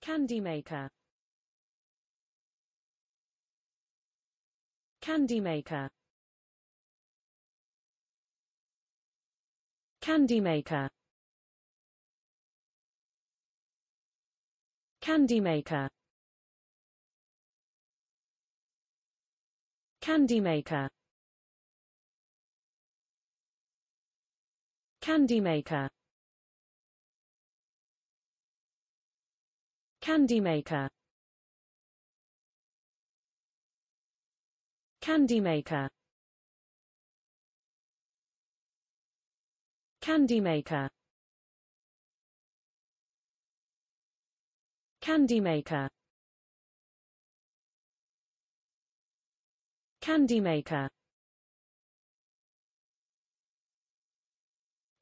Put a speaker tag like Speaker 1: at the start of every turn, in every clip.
Speaker 1: Candymaker Candymaker Candymaker Candymaker Candymaker Candymaker Candymaker Candymaker Candymaker Candymaker Candymaker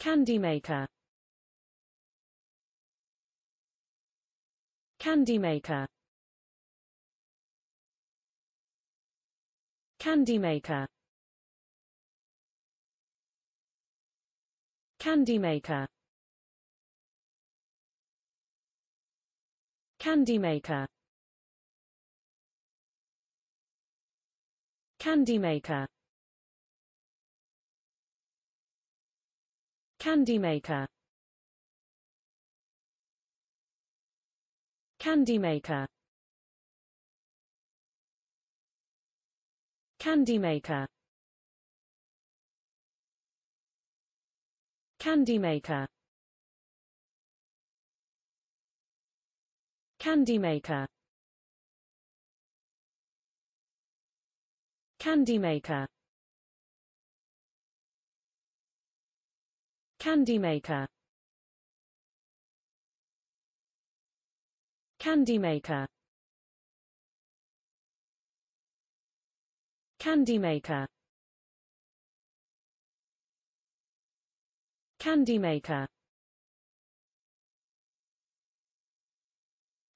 Speaker 1: Candymaker Candymaker Candymaker Candymaker Candymaker Candymaker Candymaker Candymaker Candymaker Candymaker Candymaker Candymaker Candymaker Candymaker Candymaker Candymaker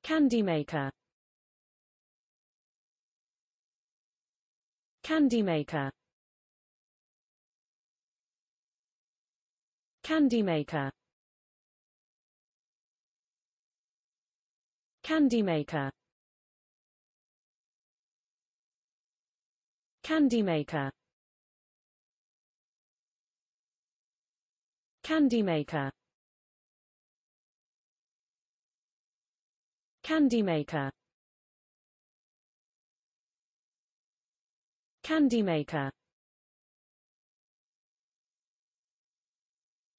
Speaker 1: Candymaker Candymaker Candymaker Candymaker Candymaker Candymaker Candymaker Candymaker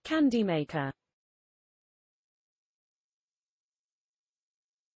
Speaker 1: Candymaker